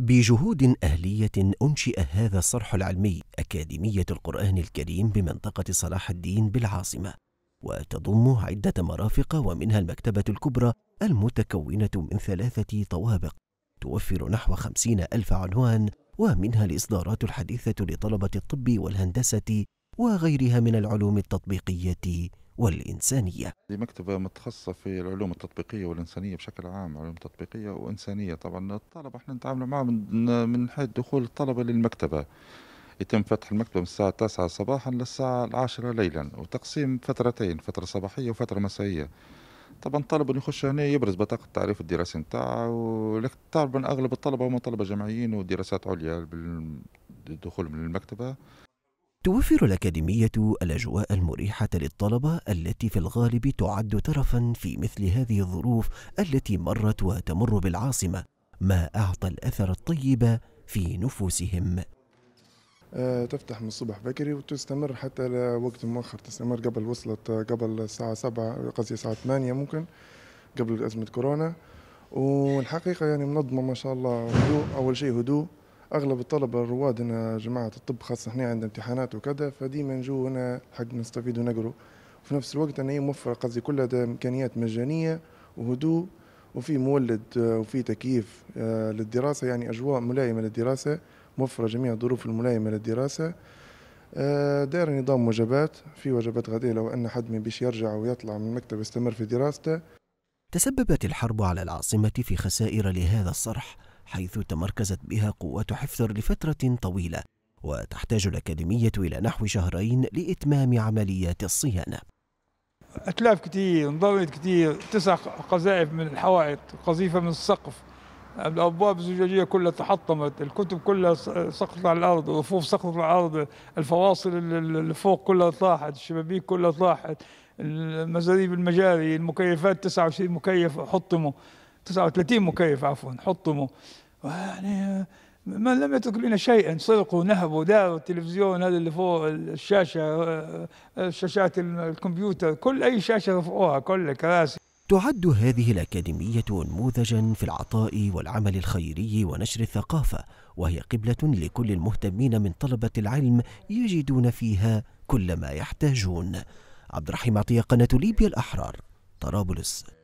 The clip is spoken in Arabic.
بجهود أهلية أنشئ هذا الصرح العلمي أكاديمية القرآن الكريم بمنطقة صلاح الدين بالعاصمة وتضم عدة مرافق ومنها المكتبة الكبرى المتكونة من ثلاثة طوابق توفر نحو خمسين ألف عنوان ومنها الإصدارات الحديثة لطلبة الطب والهندسة وغيرها من العلوم التطبيقية والإنسانية مكتبة متخصصة في العلوم التطبيقية والإنسانية بشكل عام علوم تطبيقية وإنسانية طبعا الطلبة احنا نتعامل معهم من, حيث دخول الطلبة للمكتبة يتم فتح المكتبة من الساعة 9 صباحا للساعة العاشرة ليلا وتقسيم فترتين فترة صباحية وفترة مسائية طبعا الطلب يخش هنا يبرز بطاقة التعريف الدراسي نتاعه ولكن تعرف أغلب الطلبة هم طلبة جامعيين ودراسات عليا بالدخول من المكتبة توفر الأكاديمية الأجواء المريحة للطلبة التي في الغالب تعد ترفا في مثل هذه الظروف التي مرت وتمر بالعاصمة ما أعطى الأثر الطيب في نفوسهم آه، تفتح من الصبح بكري وتستمر حتى لوقت مؤخر تستمر قبل وصلت آه، قبل الساعة سبعة قصدي الساعة ثمانية ممكن قبل أزمة كورونا والحقيقة يعني منظمة ما شاء الله هدوء أول شيء هدوء اغلب الطلبه الرواد هنا جماعه الطب خاصه هنا عندنا امتحانات وكذا فديما نجو هنا حق نستفيد ونقروا وفي نفس الوقت انا هي موفره قصدي كلها امكانيات مجانيه وهدوء وفي مولد آه، وفي تكييف آه، للدراسه يعني اجواء ملائمه للدراسه موفره جميع الظروف الملائمه للدراسه آه، داير نظام وجبات في وجبات غدية لو أن حد ما بيش يرجع ويطلع من المكتب يستمر في دراسته تسببت الحرب على العاصمة في خسائر لهذا الصرح حيث تمركزت بها قوات حفتر لفترة طويلة وتحتاج الأكاديمية إلى نحو شهرين لإتمام عمليات الصيانة أتلاف كثير انضويت كثير تسع قذائف من الحوائط قذيفة من السقف الابواب الزجاجيه كلها تحطمت الكتب كلها سقطت على الارض الرفوف سقطت على الارض الفواصل اللي فوق كلها طاحت الشبابيك كلها طاحت المزاريب المجاري المكيفات 29 مكيف حطموا 39 مكيف عفوا حطموا يعني ما لم يترك لنا شيئا سرقوا نهبوا داروا التلفزيون هذا اللي فوق الشاشه شاشات الكمبيوتر كل اي شاشه رفعوها كل كراسي تعد هذه الأكاديمية نموذجا في العطاء والعمل الخيري ونشر الثقافة وهي قبلة لكل المهتمين من طلبة العلم يجدون فيها كل ما يحتاجون عبد الرحيم عطية قناة ليبيا الأحرار طرابلس